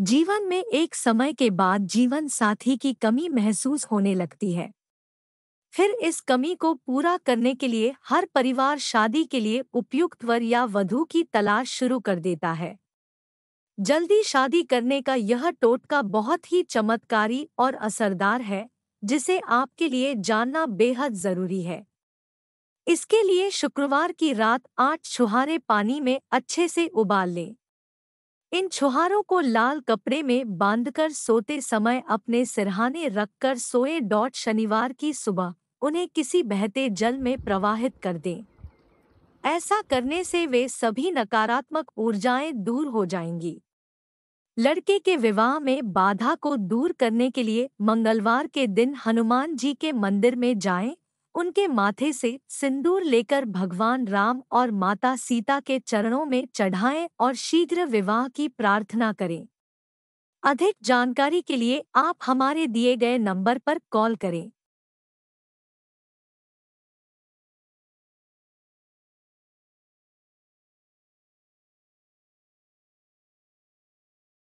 जीवन में एक समय के बाद जीवन साथी की कमी महसूस होने लगती है फिर इस कमी को पूरा करने के लिए हर परिवार शादी के लिए उपयुक्त वर या वधु की तलाश शुरू कर देता है जल्दी शादी करने का यह टोटका बहुत ही चमत्कारी और असरदार है जिसे आपके लिए जानना बेहद जरूरी है इसके लिए शुक्रवार की रात आठ छुहारे पानी में अच्छे से उबाल लें इन छुहारों को लाल कपड़े में बांधकर सोते समय अपने सिरहाने रखकर सोए डॉट शनिवार की सुबह उन्हें किसी बहते जल में प्रवाहित कर दें ऐसा करने से वे सभी नकारात्मक ऊर्जाएं दूर हो जाएंगी लड़के के विवाह में बाधा को दूर करने के लिए मंगलवार के दिन हनुमान जी के मंदिर में जाएं उनके माथे से सिंदूर लेकर भगवान राम और माता सीता के चरणों में चढ़ाएं और शीघ्र विवाह की प्रार्थना करें अधिक जानकारी के लिए आप हमारे दिए गए नंबर पर कॉल करें